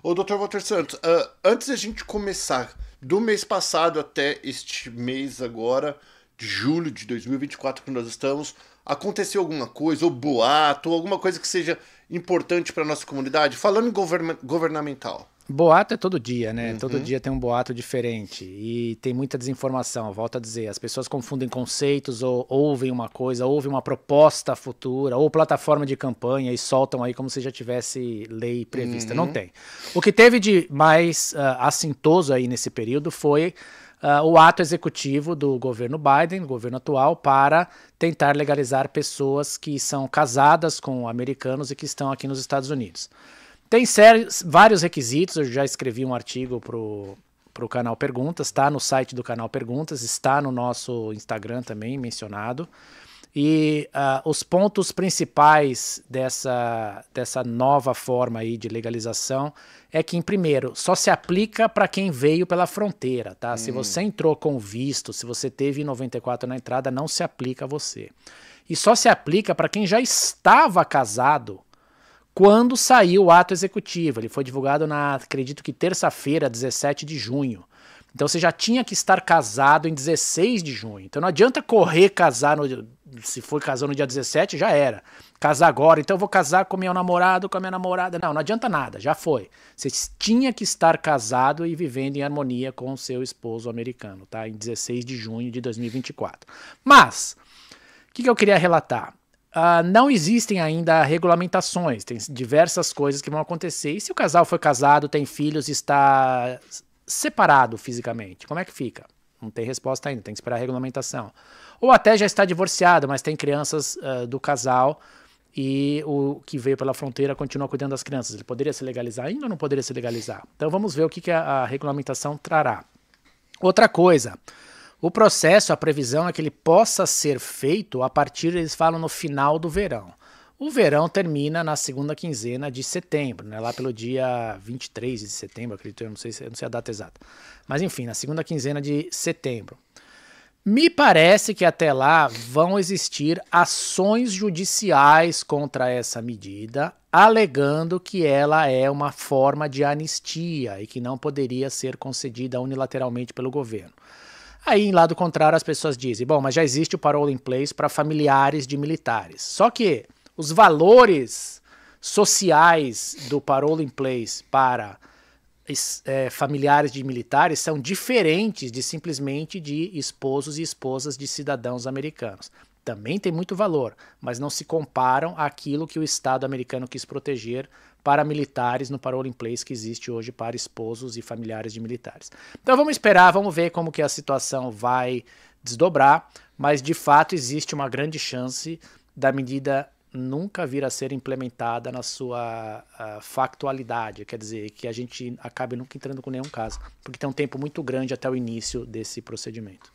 Ô, Dr. Walter Santos, uh, antes da gente começar, do mês passado até este mês agora, de julho de 2024 que nós estamos, aconteceu alguma coisa, ou boato, ou alguma coisa que seja importante para nossa comunidade? Falando em govern governamental. Boato é todo dia, né? Uhum. Todo dia tem um boato diferente e tem muita desinformação. Volto a dizer, as pessoas confundem conceitos ou ouvem uma coisa, ouvem uma proposta futura ou plataforma de campanha e soltam aí como se já tivesse lei prevista. Uhum. Não tem. O que teve de mais uh, assintoso aí nesse período foi Uh, o ato executivo do governo Biden, governo atual, para tentar legalizar pessoas que são casadas com americanos e que estão aqui nos Estados Unidos. Tem vários requisitos, eu já escrevi um artigo pro, pro canal Perguntas, está no site do canal Perguntas, está no nosso Instagram também mencionado. E uh, os pontos principais dessa, dessa nova forma aí de legalização é que, em primeiro, só se aplica para quem veio pela fronteira, tá? Hum. Se você entrou com visto, se você teve 94 na entrada, não se aplica a você. E só se aplica para quem já estava casado quando saiu o ato executivo. Ele foi divulgado na, acredito que terça-feira, 17 de junho. Então você já tinha que estar casado em 16 de junho. Então não adianta correr casar no, se for casar no dia 17, já era. Casar agora, então eu vou casar com meu namorado, com a minha namorada. Não, não adianta nada, já foi. Você tinha que estar casado e vivendo em harmonia com o seu esposo americano, tá? Em 16 de junho de 2024. Mas o que, que eu queria relatar? Uh, não existem ainda regulamentações, tem diversas coisas que vão acontecer. E se o casal foi casado, tem filhos, está separado fisicamente, como é que fica? Não tem resposta ainda, tem que esperar a regulamentação. Ou até já está divorciado, mas tem crianças uh, do casal e o que veio pela fronteira continua cuidando das crianças. Ele poderia se legalizar ainda ou não poderia se legalizar? Então vamos ver o que, que a, a regulamentação trará. Outra coisa, o processo, a previsão é que ele possa ser feito a partir, eles falam, no final do verão. O verão termina na segunda quinzena de setembro, né? lá pelo dia 23 de setembro, acredito eu, não sei, não sei a data exata. Mas enfim, na segunda quinzena de setembro. Me parece que até lá vão existir ações judiciais contra essa medida, alegando que ela é uma forma de anistia e que não poderia ser concedida unilateralmente pelo governo. Aí, em lado contrário, as pessoas dizem: bom, mas já existe o parole in place para familiares de militares. Só que os valores sociais do parole in place para é, familiares de militares são diferentes de simplesmente de esposos e esposas de cidadãos americanos também tem muito valor, mas não se comparam àquilo que o Estado americano quis proteger para militares no parole in place que existe hoje para esposos e familiares de militares. Então vamos esperar, vamos ver como que a situação vai desdobrar, mas de fato existe uma grande chance da medida nunca vir a ser implementada na sua ah, factualidade, quer dizer, que a gente acabe nunca entrando com nenhum caso, porque tem um tempo muito grande até o início desse procedimento.